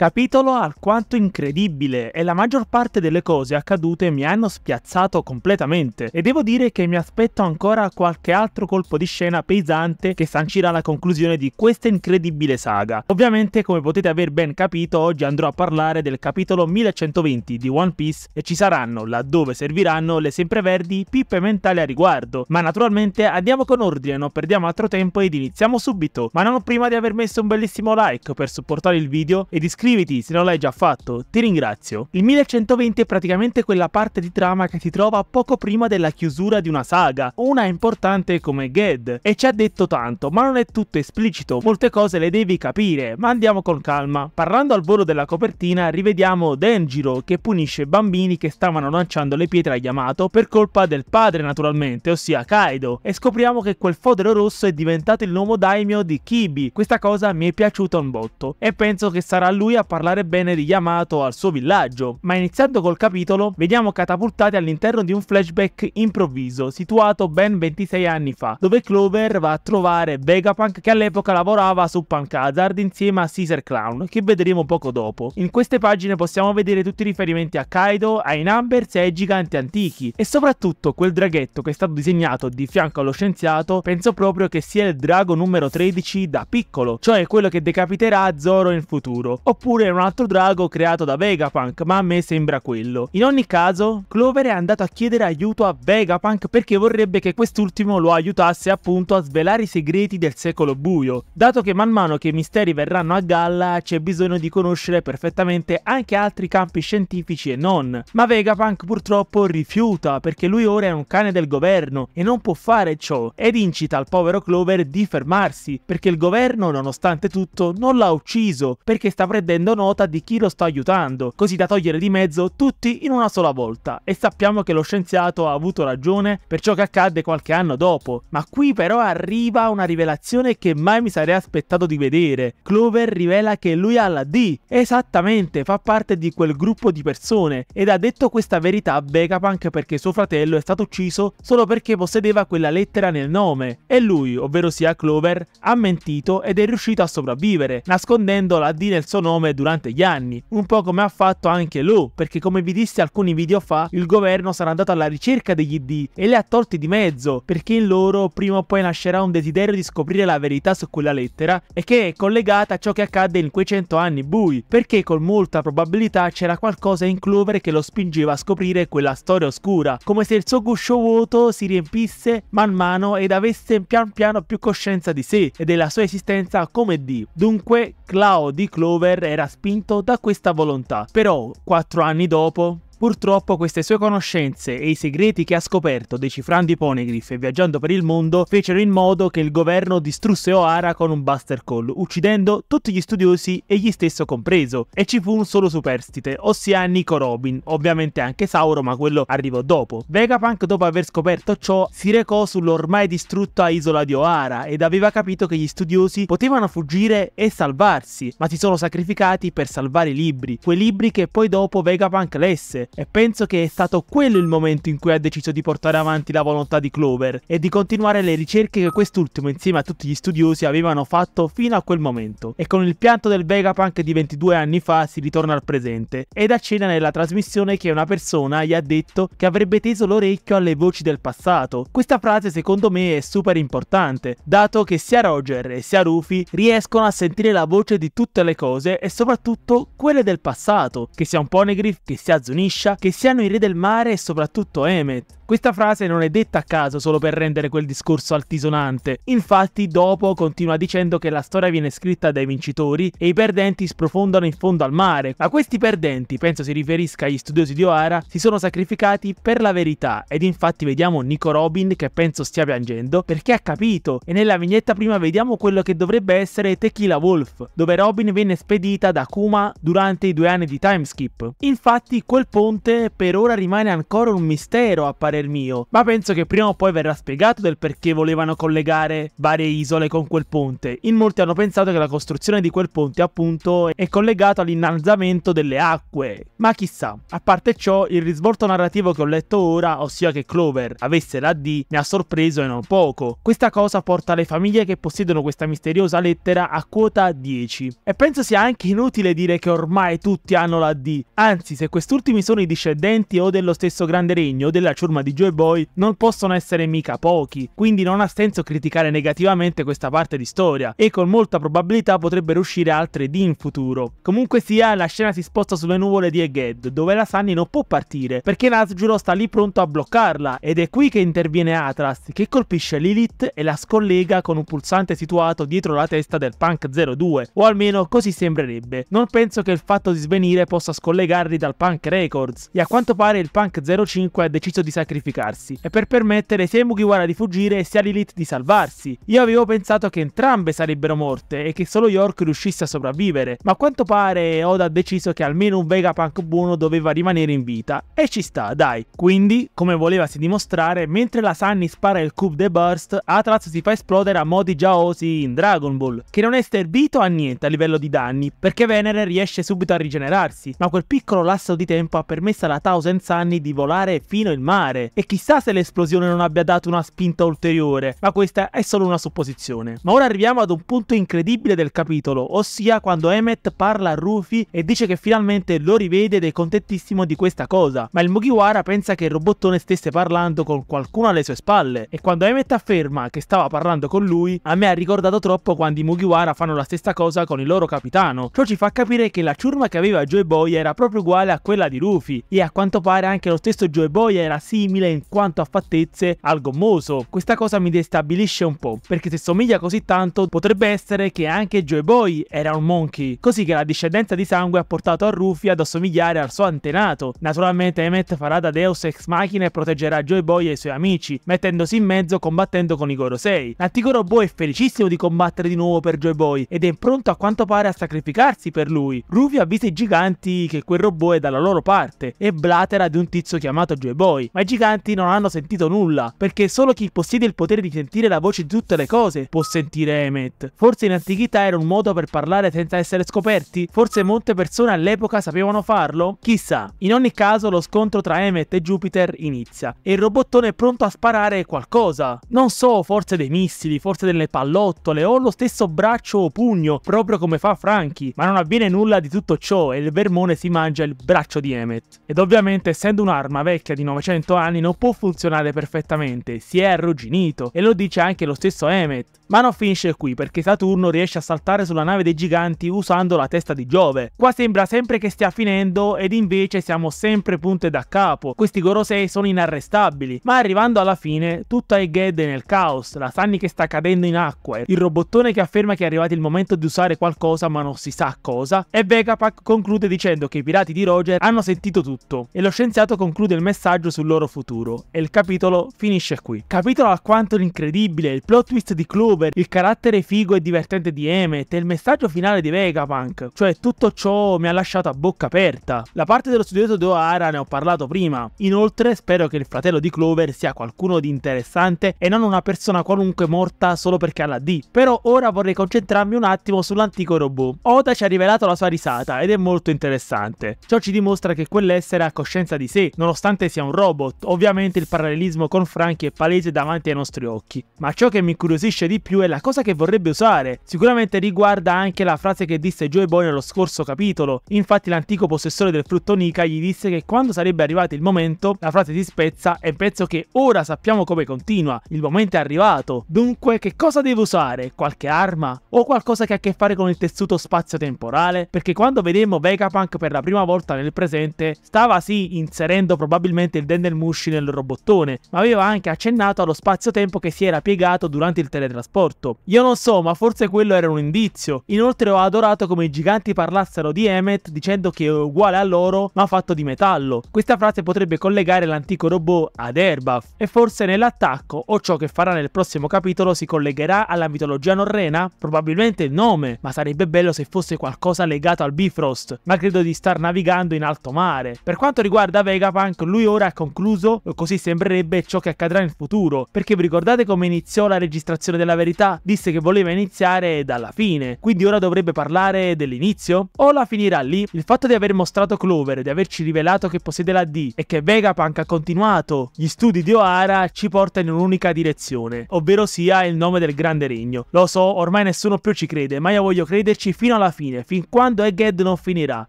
Capitolo alquanto incredibile e la maggior parte delle cose accadute mi hanno spiazzato completamente e devo dire che mi aspetto ancora qualche altro colpo di scena pesante che sancirà la conclusione di questa incredibile saga. Ovviamente come potete aver ben capito oggi andrò a parlare del capitolo 1120 di One Piece e ci saranno, laddove serviranno, le sempreverdi pippe mentali a riguardo. Ma naturalmente andiamo con ordine, non perdiamo altro tempo ed iniziamo subito, ma non prima di aver messo un bellissimo like per supportare il video ed iscrivervi Iscriviti se non l'hai già fatto, ti ringrazio. Il 1120 è praticamente quella parte di trama che si trova poco prima della chiusura di una saga, una importante come Ged, e ci ha detto tanto, ma non è tutto esplicito, molte cose le devi capire, ma andiamo con calma. Parlando al volo della copertina, rivediamo Denjiro che punisce i bambini che stavano lanciando le pietre a Yamato per colpa del padre naturalmente, ossia Kaido, e scopriamo che quel fodero rosso è diventato il nuovo daimyo di Kibi. Questa cosa mi è piaciuta un botto, e penso che sarà lui a a parlare bene di Yamato al suo villaggio, ma iniziando col capitolo vediamo catapultati all'interno di un flashback improvviso situato ben 26 anni fa, dove Clover va a trovare Vegapunk che all'epoca lavorava su Punk Hazard insieme a Caesar Clown, che vedremo poco dopo. In queste pagine possiamo vedere tutti i riferimenti a Kaido, ai Numbers e ai giganti antichi, e soprattutto quel draghetto che è stato disegnato di fianco allo scienziato penso proprio che sia il drago numero 13 da piccolo, cioè quello che decapiterà Zoro in futuro, oppure un altro drago creato da Vegapunk, ma a me sembra quello. In ogni caso, Clover è andato a chiedere aiuto a Vegapunk perché vorrebbe che quest'ultimo lo aiutasse appunto a svelare i segreti del secolo buio, dato che man mano che i misteri verranno a galla c'è bisogno di conoscere perfettamente anche altri campi scientifici e non. Ma Vegapunk purtroppo rifiuta perché lui ora è un cane del governo e non può fare ciò ed incita al povero Clover di fermarsi perché il governo nonostante tutto non l'ha ucciso perché sta prendendo prendendo nota di chi lo sta aiutando, così da togliere di mezzo tutti in una sola volta. E sappiamo che lo scienziato ha avuto ragione per ciò che accadde qualche anno dopo, ma qui però arriva una rivelazione che mai mi sarei aspettato di vedere. Clover rivela che lui ha la D, esattamente, fa parte di quel gruppo di persone ed ha detto questa verità a Vegapunk perché suo fratello è stato ucciso solo perché possedeva quella lettera nel nome e lui, ovvero sia Clover, ha mentito ed è riuscito a sopravvivere, nascondendo la D nel suo nome nome durante gli anni, un po' come ha fatto anche Lo, perché come vi disse alcuni video fa, il governo sarà andato alla ricerca degli ID e li ha tolti di mezzo, perché in loro prima o poi nascerà un desiderio di scoprire la verità su quella lettera e che è collegata a ciò che accadde in quei cento anni bui, perché con molta probabilità c'era qualcosa in Clover che lo spingeva a scoprire quella storia oscura, come se il suo guscio vuoto si riempisse man mano ed avesse pian piano più coscienza di sé e della sua esistenza come D. Dunque, Clau di Clover è era spinto da questa volontà. Però, quattro anni dopo, Purtroppo queste sue conoscenze e i segreti che ha scoperto decifrando i poneglyph e viaggiando per il mondo fecero in modo che il governo distrusse O'Hara con un buster call, uccidendo tutti gli studiosi egli stesso compreso, e ci fu un solo superstite, ossia Nico Robin, ovviamente anche Sauro ma quello arrivò dopo. Vegapunk dopo aver scoperto ciò si recò sull'ormai distrutta isola di O'Hara ed aveva capito che gli studiosi potevano fuggire e salvarsi, ma si sono sacrificati per salvare i libri, quei libri che poi dopo Vegapunk lesse, e penso che è stato quello il momento in cui ha deciso di portare avanti la volontà di Clover e di continuare le ricerche che quest'ultimo insieme a tutti gli studiosi avevano fatto fino a quel momento e con il pianto del Vegapunk di 22 anni fa si ritorna al presente ed accena nella trasmissione che una persona gli ha detto che avrebbe teso l'orecchio alle voci del passato. Questa frase secondo me è super importante dato che sia Roger e sia Rufy riescono a sentire la voce di tutte le cose e soprattutto quelle del passato che sia un Ponegriff che sia Zunishi Sasha che siano i re del mare e soprattutto Emmet. Questa frase non è detta a caso solo per rendere quel discorso altisonante, infatti dopo continua dicendo che la storia viene scritta dai vincitori e i perdenti sprofondano in fondo al mare. Ma questi perdenti, penso si riferisca agli studiosi di O'Hara, si sono sacrificati per la verità ed infatti vediamo Nico Robin che penso stia piangendo perché ha capito e nella vignetta prima vediamo quello che dovrebbe essere Tequila Wolf, dove Robin viene spedita da Kuma durante i due anni di timeskip. Infatti quel ponte per ora rimane ancora un mistero a parere il mio, ma penso che prima o poi verrà spiegato del perché volevano collegare varie isole con quel ponte. In molti hanno pensato che la costruzione di quel ponte appunto è collegata all'innalzamento delle acque, ma chissà. A parte ciò, il risvolto narrativo che ho letto ora, ossia che Clover avesse la D, mi ha sorpreso e non poco. Questa cosa porta le famiglie che possiedono questa misteriosa lettera a quota 10. E penso sia anche inutile dire che ormai tutti hanno la D, anzi se quest'ultimi sono i discendenti o dello stesso grande regno o della ciurma di di Joy Boy non possono essere mica pochi, quindi non ha senso criticare negativamente questa parte di storia e con molta probabilità potrebbero uscire altre D in futuro. Comunque sia, la scena si sposta sulle nuvole di Egghead, dove la Sunny non può partire perché Nasjuro sta lì pronto a bloccarla ed è qui che interviene Atlas che colpisce Lilith e la scollega con un pulsante situato dietro la testa del Punk 02, o almeno così sembrerebbe. Non penso che il fatto di svenire possa scollegarli dal Punk Records e a quanto pare il Punk 05 ha deciso di sacrificare sacrificarsi e per permettere sia i Mugiwara di fuggire e sia Lilith di salvarsi. Io avevo pensato che entrambe sarebbero morte e che solo York riuscisse a sopravvivere, ma a quanto pare Oda ha deciso che almeno un Vegapunk buono doveva rimanere in vita e ci sta, dai. Quindi, come volevasi dimostrare, mentre la Sunny spara il Cube The Burst, Atlas si fa esplodere a modi già osi in Dragon Ball, che non è servito a niente a livello di danni, perché Venere riesce subito a rigenerarsi, ma quel piccolo lasso di tempo ha permesso alla Thousand Sunny di volare fino il mare nucleare e chissà se l'esplosione non abbia dato una spinta ulteriore, ma questa è solo una supposizione. Ma ora arriviamo ad un punto incredibile del capitolo, ossia quando Emmet parla a Rufy e dice che finalmente lo rivede ed è contentissimo di questa cosa, ma il Mugiwara pensa che il robottone stesse parlando con qualcuno alle sue spalle e quando Emmet afferma che stava parlando con lui, a me ha ricordato troppo quando i Mugiwara fanno la stessa cosa con il loro capitano. Ciò ci fa capire che la ciurma che aveva Joy Boy era proprio uguale a quella di Rufy e a quanto pare anche lo stesso Joy Boy era simile simile in quanto a fattezze al gommoso. Questa cosa mi destabilisce un po', perché se somiglia così tanto potrebbe essere che anche Joy Boy era un monkey, così che la discendenza di sangue ha portato a Ruffy ad assomigliare al suo antenato. Naturalmente Emmet farà da Deus Ex Machina e proteggerà Joy Boy e i suoi amici, mettendosi in mezzo combattendo con i Gorosei. L'antico robot è felicissimo di combattere di nuovo per Joy Boy ed è pronto a quanto pare a sacrificarsi per lui. Ruffy avvisa i giganti che quel robot è dalla loro parte e blatera di un tizio chiamato Joy Boy, ma i giganti giganti non hanno sentito nulla, perché solo chi possiede il potere di sentire la voce di tutte le cose può sentire Emmet. Forse in antichità era un modo per parlare senza essere scoperti? Forse molte persone all'epoca sapevano farlo? Chissà. In ogni caso lo scontro tra Emmet e Jupiter inizia e il robottone è pronto a sparare qualcosa. Non so, forse dei missili, forse delle pallottole o lo stesso braccio o pugno, proprio come fa Frankie, ma non avviene nulla di tutto ciò e il vermone si mangia il braccio di Emmet. Ed ovviamente essendo un'arma vecchia di 900 anni anni non può funzionare perfettamente, si è arrugginito e lo dice anche lo stesso Emmet. Ma non finisce qui perché Saturno riesce a saltare sulla nave dei giganti usando la testa di Giove. Qua sembra sempre che stia finendo ed invece siamo sempre punte da capo. Questi Gorosei sono inarrestabili. Ma arrivando alla fine tutto è Gedde nel caos, la Sunny che sta cadendo in acqua, il robottone che afferma che è arrivato il momento di usare qualcosa ma non si sa cosa e Vegapak conclude dicendo che i pirati di Roger hanno sentito tutto e lo scienziato conclude il messaggio sul loro futuro e il capitolo finisce qui. Capitolo alquanto incredibile, il plot twist di Clover Cooper, il carattere figo e divertente di Emmett e il messaggio finale di Vegapunk. Cioè tutto ciò mi ha lasciato a bocca aperta. La parte dello studioso di O'Hara ne ho parlato prima. Inoltre spero che il fratello di Clover sia qualcuno di interessante e non una persona qualunque morta solo perché ha la D. Però ora vorrei concentrarmi un attimo sull'antico robot. Oda ci ha rivelato la sua risata ed è molto interessante. Ciò ci dimostra che quell'essere ha coscienza di sé, nonostante sia un robot. Ovviamente il parallelismo con Frankie è palese davanti ai nostri occhi. Ma ciò che mi incuriosisce di più più è la cosa che vorrebbe usare. Sicuramente riguarda anche la frase che disse Joy Boy nello scorso capitolo. Infatti l'antico possessore del frutto Nika gli disse che quando sarebbe arrivato il momento, la frase si spezza e penso che ora sappiamo come continua. Il momento è arrivato. Dunque che cosa devo usare? Qualche arma? O qualcosa che ha a che fare con il tessuto spazio-temporale? Perché quando vedemmo Vegapunk per la prima volta nel presente, stava sì inserendo probabilmente il Dendelmushi nel robottone, ma aveva anche accennato allo spazio-tempo che si era piegato durante il teletrasporto trasporto. Io non so, ma forse quello era un indizio. Inoltre ho adorato come i giganti parlassero di Emmet dicendo che è uguale a loro ma fatto di metallo. Questa frase potrebbe collegare l'antico robot ad Erbath e forse nell'attacco o ciò che farà nel prossimo capitolo si collegherà alla mitologia norrena? Probabilmente il nome, ma sarebbe bello se fosse qualcosa legato al Bifrost, ma credo di star navigando in alto mare. Per quanto riguarda Vegapunk, lui ora ha concluso, così sembrerebbe ciò che accadrà in futuro, perché vi ricordate come iniziò la registrazione della verità? verità disse che voleva iniziare dalla fine, quindi ora dovrebbe parlare dell'inizio? O la finirà lì? Il fatto di aver mostrato Clover, di averci rivelato che possiede la D e che Vegapunk ha continuato gli studi di O'Hara ci porta in un'unica direzione, ovvero sia il nome del grande regno. Lo so, ormai nessuno più ci crede, ma io voglio crederci fino alla fine, fin quando Egghead non finirà.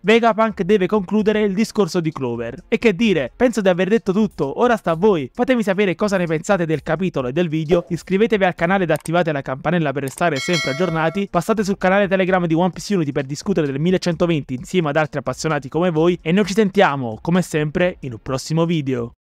Vegapunk deve concludere il discorso di Clover. E che dire, penso di aver detto tutto, ora sta a voi. Fatemi sapere cosa ne pensate del capitolo e del video, iscrivetevi al canale ed attivate attivate la campanella per restare sempre aggiornati, passate sul canale Telegram di One Piece Unity per discutere del 1120 insieme ad altri appassionati come voi e noi ci sentiamo, come sempre, in un prossimo video.